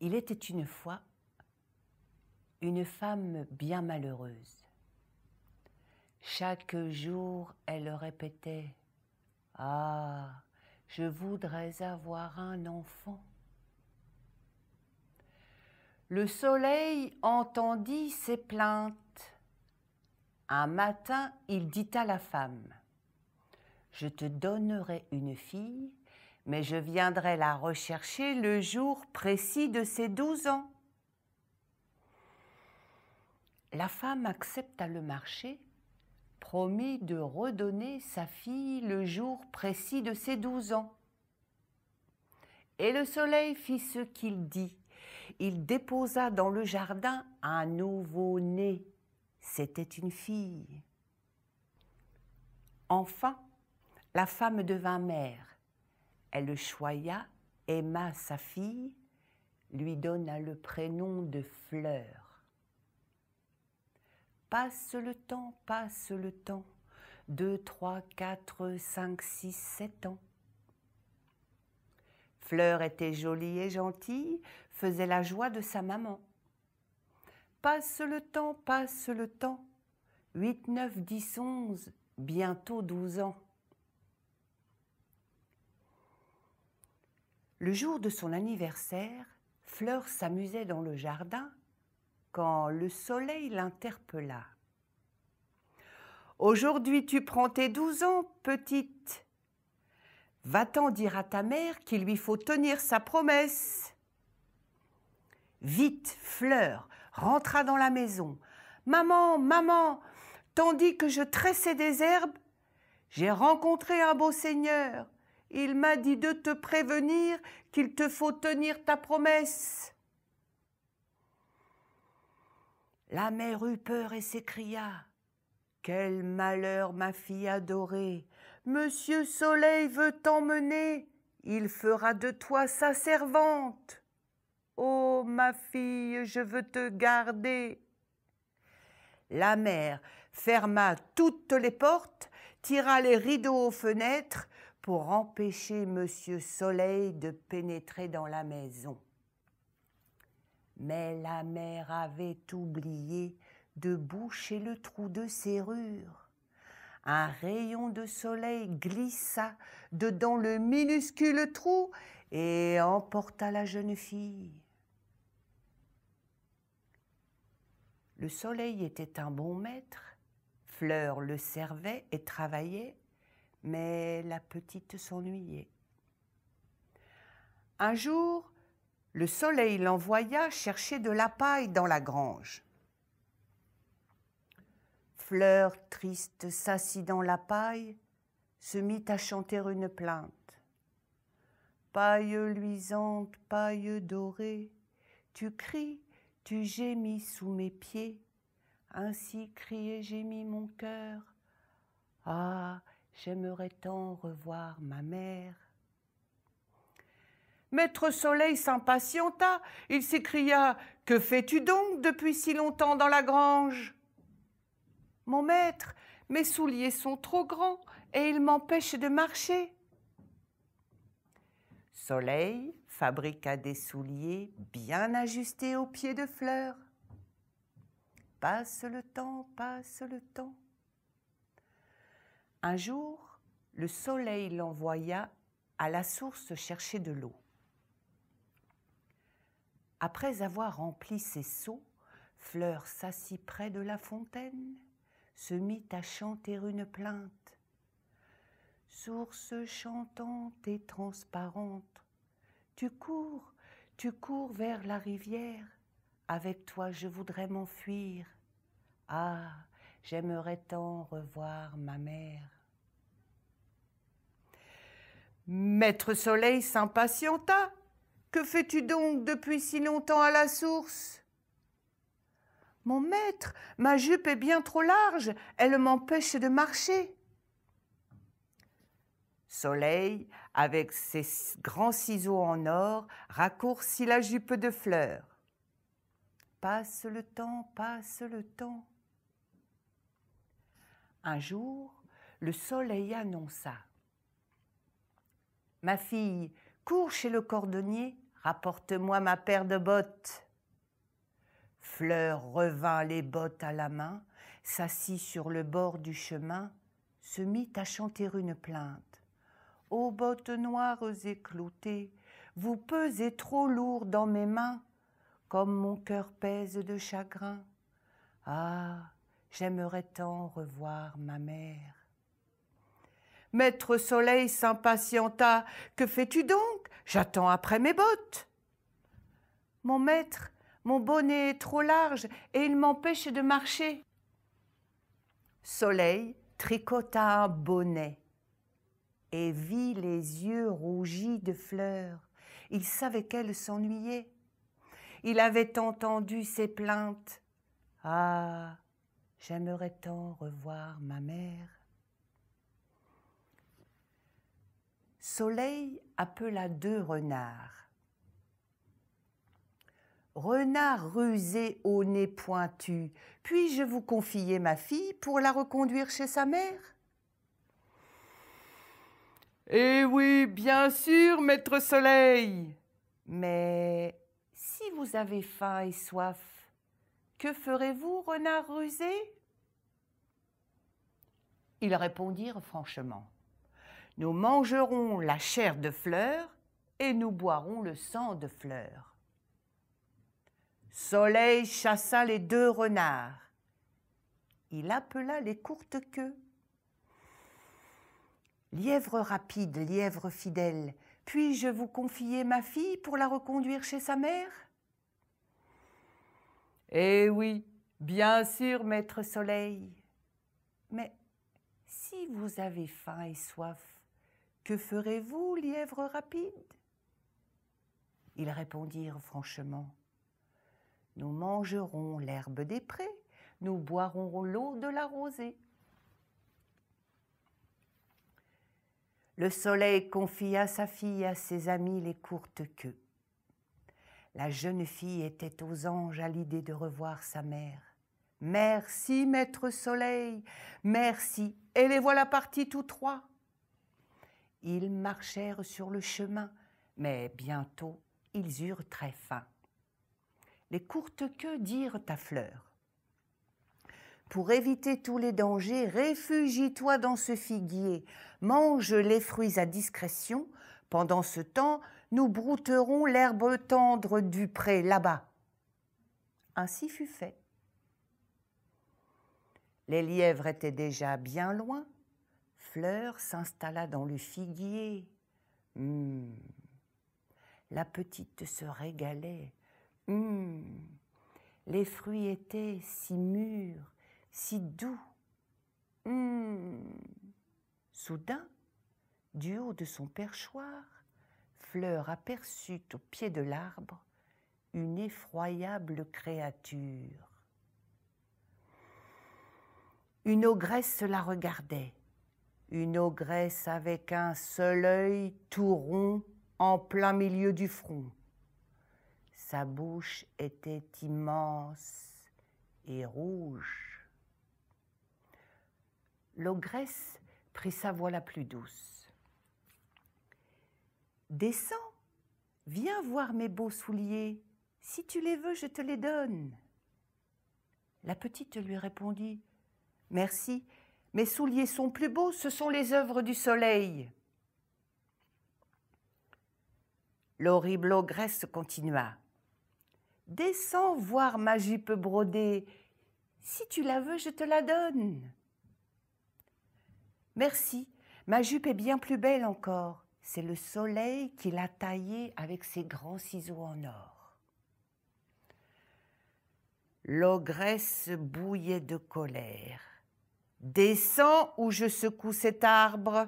Il était une fois une femme bien malheureuse. Chaque jour, elle répétait Ah, je voudrais avoir un enfant. Le soleil entendit ses plaintes. Un matin, il dit à la femme Je te donnerai une fille mais je viendrai la rechercher le jour précis de ses douze ans. La femme accepta le marché, promit de redonner sa fille le jour précis de ses douze ans. Et le soleil fit ce qu'il dit. Il déposa dans le jardin un nouveau-né. C'était une fille. Enfin, la femme devint mère elle le choya, aima sa fille, lui donna le prénom de Fleur. Passe le temps, passe le temps, deux, trois, quatre, cinq, six, sept ans. Fleur était jolie et gentille, faisait la joie de sa maman. Passe le temps, passe le temps, huit, neuf, dix, onze, bientôt douze ans. Le jour de son anniversaire, Fleur s'amusait dans le jardin quand le soleil l'interpella. Aujourd'hui tu prends tes douze ans, petite. Va-t'en dire à ta mère qu'il lui faut tenir sa promesse. Vite, Fleur rentra dans la maison. Maman, maman, tandis que je tressais des herbes, j'ai rencontré un beau seigneur. Il m'a dit de te prévenir qu'il te faut tenir ta promesse. La mère eut peur et s'écria. Quel malheur, ma fille adorée. Monsieur Soleil veut t'emmener. Il fera de toi sa servante. Oh, ma fille, je veux te garder. La mère ferma toutes les portes, tira les rideaux aux fenêtres pour empêcher Monsieur Soleil de pénétrer dans la maison. Mais la mère avait oublié de boucher le trou de serrure. Un rayon de soleil glissa dedans le minuscule trou et emporta la jeune fille. Le soleil était un bon maître. Fleur le servait et travaillait mais la petite s'ennuyait. Un jour, le soleil l'envoya chercher de la paille dans la grange. Fleur triste s'assit dans la paille, se mit à chanter une plainte. Paille luisante, paille dorée, tu cries, tu gémis sous mes pieds. Ainsi criait, gémit mon cœur. Ah, J'aimerais tant revoir ma mère. Maître Soleil s'impatienta. Il s'écria Que fais-tu donc depuis si longtemps dans la grange Mon maître, mes souliers sont trop grands et ils m'empêchent de marcher. Soleil fabriqua des souliers bien ajustés aux pieds de fleurs. Passe le temps, passe le temps. Un jour, le soleil l'envoya à la source chercher de l'eau. Après avoir rempli ses seaux, Fleur s'assit près de la fontaine, se mit à chanter une plainte. Source chantante et transparente, tu cours, tu cours vers la rivière, avec toi je voudrais m'enfuir. Ah, J'aimerais tant revoir ma mère. Maître Soleil s'impatienta. Que fais-tu donc depuis si longtemps à la source Mon maître, ma jupe est bien trop large, elle m'empêche de marcher. Soleil, avec ses grands ciseaux en or, raccourcit la jupe de fleurs. Passe le temps, passe le temps. Un jour, le soleil annonça. Ma fille, cours chez le cordonnier, rapporte-moi ma paire de bottes. Fleur revint les bottes à la main, s'assit sur le bord du chemin, se mit à chanter une plainte. Ô bottes noires cloutées, vous pesez trop lourd dans mes mains, comme mon cœur pèse de chagrin. Ah, J'aimerais tant revoir ma mère. Maître Soleil s'impatienta. Que fais-tu donc J'attends après mes bottes. Mon maître, mon bonnet est trop large et il m'empêche de marcher. Soleil tricota un bonnet et vit les yeux rougis de fleurs. Il savait qu'elle s'ennuyait. Il avait entendu ses plaintes. Ah, J'aimerais tant revoir ma mère. Soleil appela deux renards. Renard rusé au nez pointu, puis-je vous confier ma fille pour la reconduire chez sa mère Eh oui, bien sûr, maître Soleil. Mais si vous avez faim et soif, que ferez-vous, renard rusé Ils répondirent franchement. Nous mangerons la chair de fleurs et nous boirons le sang de fleurs. Soleil chassa les deux renards. Il appela les courtes queues. Lièvre rapide, lièvre fidèle, puis-je vous confier ma fille pour la reconduire chez sa mère eh oui, bien sûr, maître Soleil. Mais si vous avez faim et soif, que ferez-vous, lièvre rapide Ils répondirent franchement. Nous mangerons l'herbe des prés, nous boirons l'eau de la rosée. Le soleil confia sa fille à ses amis les courtes queues. La jeune fille était aux anges à l'idée de revoir sa mère. Merci, maître soleil, merci. Et les voilà partis tous trois. Ils marchèrent sur le chemin, mais bientôt ils eurent très faim. Les courtes queues dirent à Fleur. Pour éviter tous les dangers, réfugie-toi dans ce figuier, mange les fruits à discrétion, pendant ce temps, nous brouterons l'herbe tendre du pré là-bas. Ainsi fut fait. Les lièvres étaient déjà bien loin. Fleur s'installa dans le figuier. Hmm. La petite se régalait. Hmm. Les fruits étaient si mûrs, si doux. Hmm. Soudain, du haut de son perchoir, fleur aperçut au pied de l'arbre une effroyable créature. Une ogresse la regardait, une ogresse avec un seul œil tout rond en plein milieu du front. Sa bouche était immense et rouge. L'ogresse prit sa voix la plus douce. Descends, viens voir mes beaux souliers, si tu les veux, je te les donne. La petite lui répondit Merci, mes souliers sont plus beaux, ce sont les œuvres du soleil. L'horrible ogresse continua Descends voir ma jupe brodée, si tu la veux, je te la donne. Merci, ma jupe est bien plus belle encore c'est le soleil qui l'a taillé avec ses grands ciseaux en or. L'ogresse bouillait de colère. Descends ou je secoue cet arbre.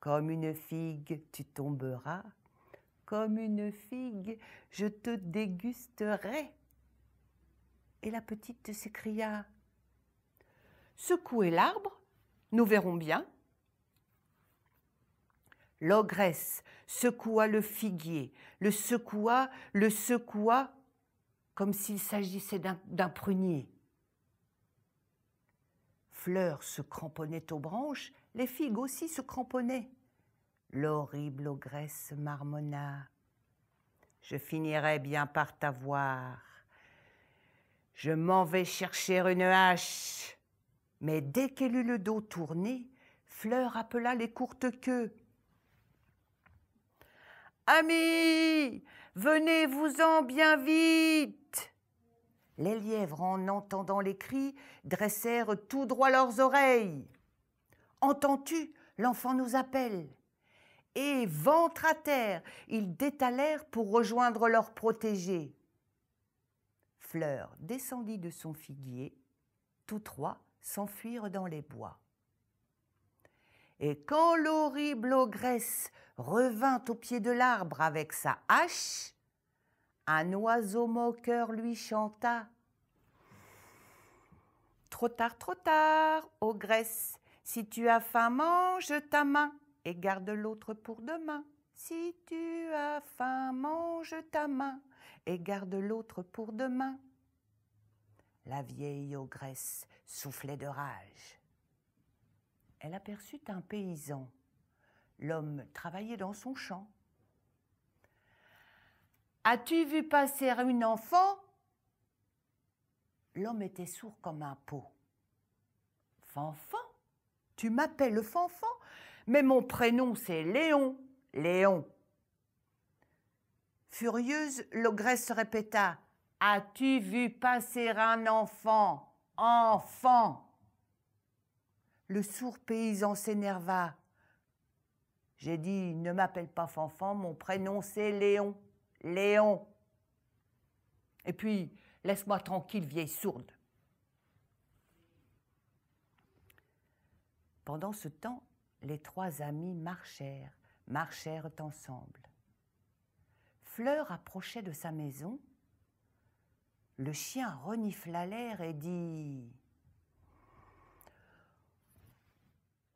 Comme une figue, tu tomberas. Comme une figue, je te dégusterai. Et la petite s'écria. Secouez l'arbre, nous verrons bien. L'ogresse secoua le figuier, le secoua, le secoua, comme s'il s'agissait d'un prunier. Fleur se cramponnait aux branches, les figues aussi se cramponnaient. L'horrible ogresse marmonna. Je finirai bien par t'avoir. Je m'en vais chercher une hache. Mais dès qu'elle eut le dos tourné, Fleur appela les courtes queues. Amis, venez-vous-en bien vite. Les lièvres, en entendant les cris, dressèrent tout droit leurs oreilles. Entends-tu L'enfant nous appelle. Et, ventre à terre, ils détalèrent pour rejoindre leur protégés. Fleur descendit de son figuier. Tous trois s'enfuirent dans les bois. Et quand l'horrible ogresse revint au pied de l'arbre avec sa hache, un oiseau moqueur lui chanta. Trop tard, trop tard, ogresse, si tu as faim, mange ta main et garde l'autre pour demain. Si tu as faim, mange ta main et garde l'autre pour demain. La vieille ogresse soufflait de rage elle aperçut un paysan. L'homme travaillait dans son champ. As-tu vu passer une enfant L'homme était sourd comme un pot. Fanfan Tu m'appelles Fanfan Mais mon prénom c'est Léon. Léon. Furieuse, l'ogresse répéta As-tu vu passer un enfant Enfant le sourd paysan s'énerva. J'ai dit Ne m'appelle pas Fanfan, mon prénom c'est Léon. Léon. Et puis, laisse-moi tranquille, vieille sourde. Pendant ce temps, les trois amis marchèrent, marchèrent ensemble. Fleur approchait de sa maison. Le chien renifla l'air et dit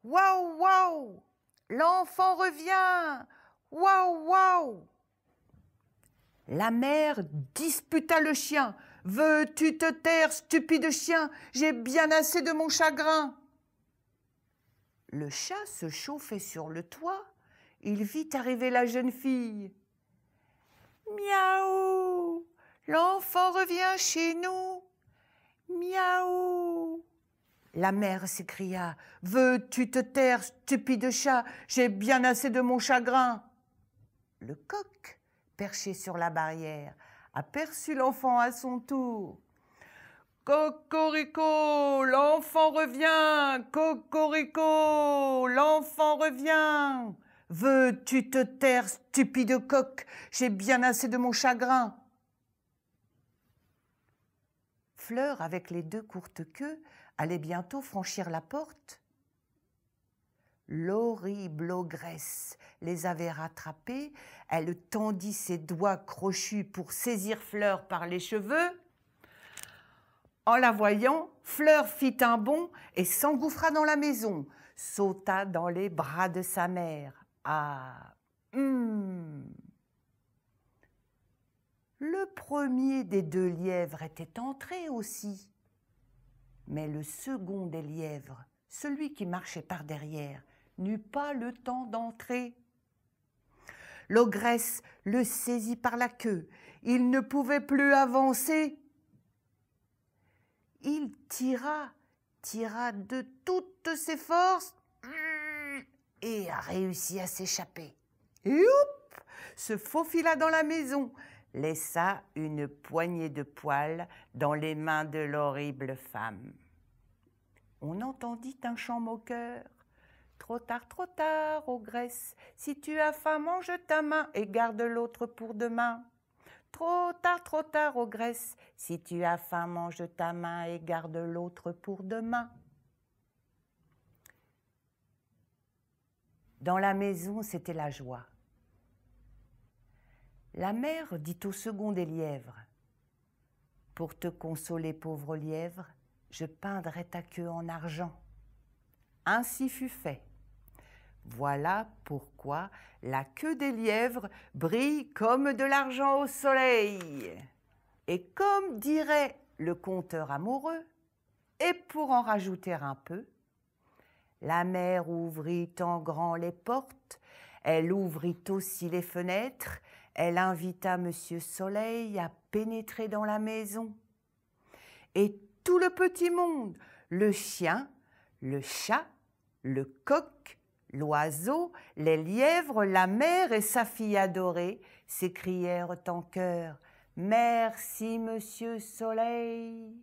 Waouh, waouh L'enfant revient Waouh, waouh La mère disputa le chien. Veux-tu te taire, stupide chien J'ai bien assez de mon chagrin. Le chat se chauffait sur le toit. Il vit arriver la jeune fille. Miaou L'enfant revient chez nous. Miaou la mère s'écria. Veux-tu te taire, stupide chat J'ai bien assez de mon chagrin. Le coq, perché sur la barrière, aperçut l'enfant à son tour. Cocorico, l'enfant revient. Cocorico, l'enfant revient. Veux-tu te taire, stupide coq J'ai bien assez de mon chagrin. Fleur, avec les deux courtes queues, allait bientôt franchir la porte. L'horrible ogresse les avait rattrapés, elle tendit ses doigts crochus pour saisir Fleur par les cheveux. En la voyant, Fleur fit un bond et s'engouffra dans la maison, sauta dans les bras de sa mère. Ah, hum. Le premier des deux lièvres était entré aussi. Mais le second des lièvres, celui qui marchait par derrière, n'eut pas le temps d'entrer. L'ogresse le saisit par la queue. Il ne pouvait plus avancer. Il tira, tira de toutes ses forces et a réussi à s'échapper. Et se faufila dans la maison, laissa une poignée de poils dans les mains de l'horrible femme. On entendit un chant moqueur. Trop tard, trop tard, ogresse, si tu as faim, mange ta main et garde l'autre pour demain. Trop tard, trop tard, ogresse, si tu as faim, mange ta main et garde l'autre pour demain. Dans la maison, c'était la joie. La mère dit au second des lièvres Pour te consoler, pauvre lièvre, je peindrai ta queue en argent. Ainsi fut fait. Voilà pourquoi la queue des lièvres brille comme de l'argent au soleil. Et comme dirait le conteur amoureux, et pour en rajouter un peu, la mère ouvrit en grand les portes, elle ouvrit aussi les fenêtres, elle invita Monsieur Soleil à pénétrer dans la maison. Et tout le petit monde, le chien, le chat, le coq, l'oiseau, les lièvres, la mère et sa fille adorée, s'écrièrent en chœur. Merci, Monsieur Soleil.